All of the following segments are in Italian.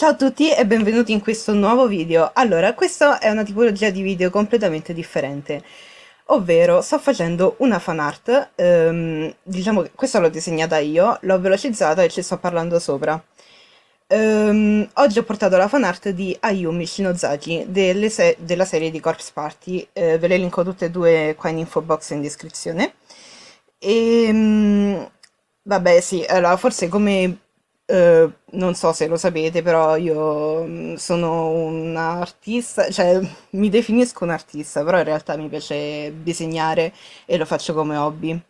Ciao a tutti e benvenuti in questo nuovo video. Allora, questa è una tipologia di video completamente differente, ovvero sto facendo una fan art, ehm, diciamo che questa l'ho disegnata io, l'ho velocizzata e ci sto parlando sopra. Ehm, oggi ho portato la fan art di Ayumi Shinozaki se della serie di Corpse Party, eh, ve le linko tutte e due qua in info box in descrizione. E, ehm, vabbè sì, allora forse come eh, non so se lo sapete, però io mm, sono un artista, cioè mi definisco un artista, però in realtà mi piace disegnare e lo faccio come hobby.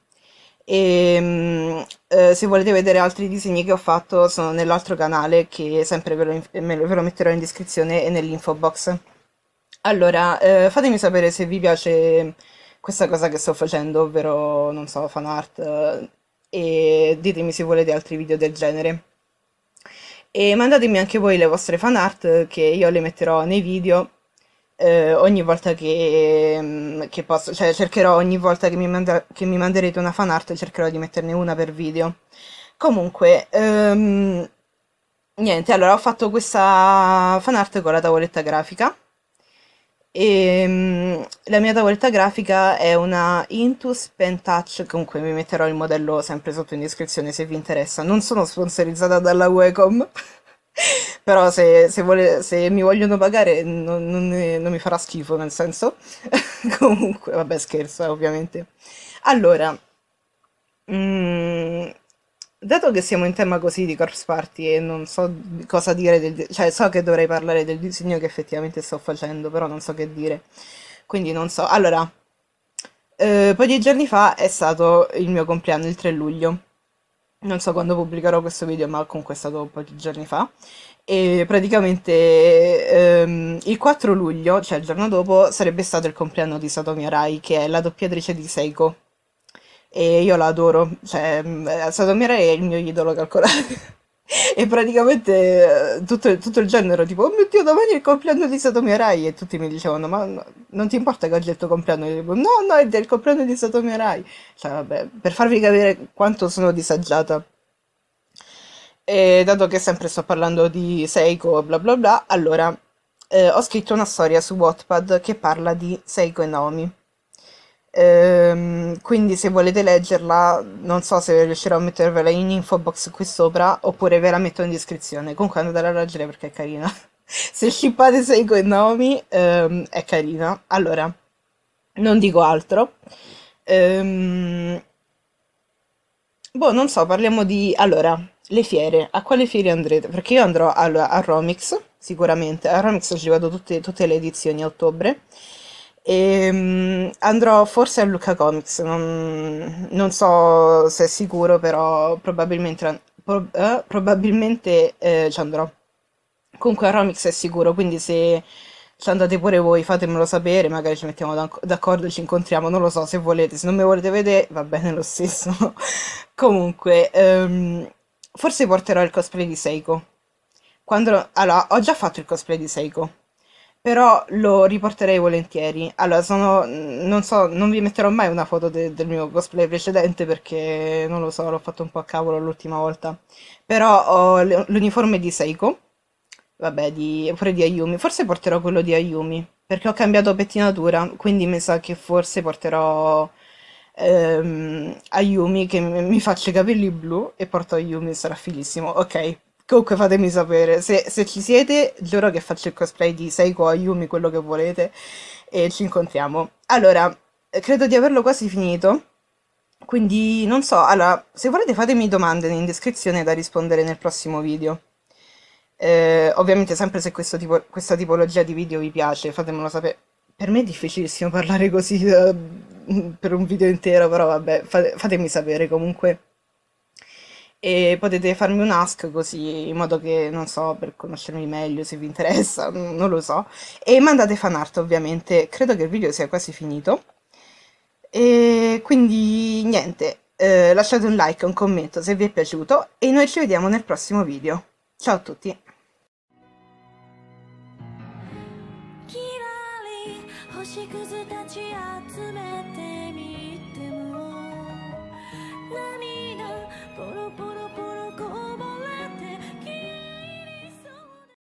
E, um, se volete vedere altri disegni che ho fatto sono nell'altro canale che sempre ve lo, ve lo metterò in descrizione e nell'info box. Allora, uh, fatemi sapere se vi piace questa cosa che sto facendo, ovvero, non so, fan art, e ditemi se volete altri video del genere. E mandatemi anche voi le vostre fan art che io le metterò nei video eh, ogni volta che, mm, che, posso, cioè cercherò ogni volta che mi, manda, che mi, manderete una fan art cercherò di metterne una per video. Comunque, ehm, niente, allora ho fatto questa fan art con la tavoletta grafica e, ehm, la mia tavoletta grafica è una Intus Pen comunque vi metterò il modello sempre sotto in descrizione se vi interessa. Non sono sponsorizzata dalla Wacom, però se, se, vuole, se, mi vogliono pagare non, non, non mi farà schifo, nel senso. comunque, vabbè, scherzo, eh, ovviamente. Allora, mm, dato che siamo in tema così di corpse party e non so cosa dire, del, cioè so che dovrei parlare del disegno che effettivamente sto facendo, però non so che dire. Quindi non so. Allora, eh, pochi giorni fa è stato il mio compleanno, il 3 luglio. Non so quando pubblicherò questo video, ma comunque è stato pochi giorni fa. E praticamente ehm, il 4 luglio, cioè il giorno dopo, sarebbe stato il compleanno di Satomi Arai che è la doppiatrice di Seiko e io la adoro, cioè Sadomira mm, è il mio idolo calcolare. e praticamente tutto, eh, tutto, il genere, tipo, oh mio Dio, domani è il compleanno di Satomi Arai e tutti mi dicevano, ma no, non ti importa che oggi è il tuo compleanno? io dico, no, no, è il compleanno di Satomi Arai. Cioè, vabbè, per farvi capire quanto sono disagiata. E dato che sempre sto parlando di Seiko, bla bla bla, allora eh, ho scritto una storia su Wattpad che parla di Seiko e Naomi. Eh, Ehm, quindi se volete leggerla, non so se riuscirò a mettervela in info box qui sopra, oppure ve la metto in descrizione. Comunque andate a leggere perché è carina. se scippate Seiko e nomi, ehm, è carina. Allora, non dico altro. Ehm, boh, non so, parliamo di... Allora, le fiere. A quale fiere andrete? Perché io andrò a, a Romix, sicuramente. A Romix ci vado tutte, tutte le edizioni a ottobre. E, ehm, andrò forse a Luca Comics, non, non so se è sicuro, però probabilmente, pro, eh, probabilmente eh, ci andrò. Comunque a Romix è sicuro, quindi se ci andate pure voi fatemelo sapere, magari ci mettiamo d'accordo, ci incontriamo, non lo so se volete, se non mi volete vedere va bene lo stesso. Comunque, ehm, forse porterò il cosplay di Seiko. Quando, allora, ho già fatto il cosplay di Seiko però lo riporterei volentieri. Allora, sono, mm, non so, non vi metterò mai una foto de- del mio cosplay precedente perché non lo so, l'ho fatto un po' a cavolo l'ultima volta. Però ho l'uniforme di Seiko, vabbè, di, pure di Ayumi. Forse porterò quello di Ayumi perché ho cambiato pettinatura, quindi mi sa che forse porterò ehm, Ayumi che mi, mi faccio i capelli blu e porto Ayumi, sarà fighissimo. Ok, Comunque fatemi sapere, se, se ci siete, giuro che faccio il cosplay di Seiko Ayumi, quello che volete, e ci incontriamo. Allora, credo di averlo quasi finito, quindi non so, allora, se volete fatemi domande in descrizione da rispondere nel prossimo video. Eh, ovviamente sempre se tipo, questa tipologia di video vi piace, fatemelo sapere. Per me è difficilissimo parlare così uh, per un video intero, però vabbè, fate, fatemi sapere comunque e potete farmi un ask così in modo che non so per conoscermi meglio se vi interessa non lo so e mandate fanart ovviamente credo che il video sia quasi finito e quindi niente eh, lasciate un like un commento se vi è piaciuto e noi ci vediamo nel prossimo video ciao a tutti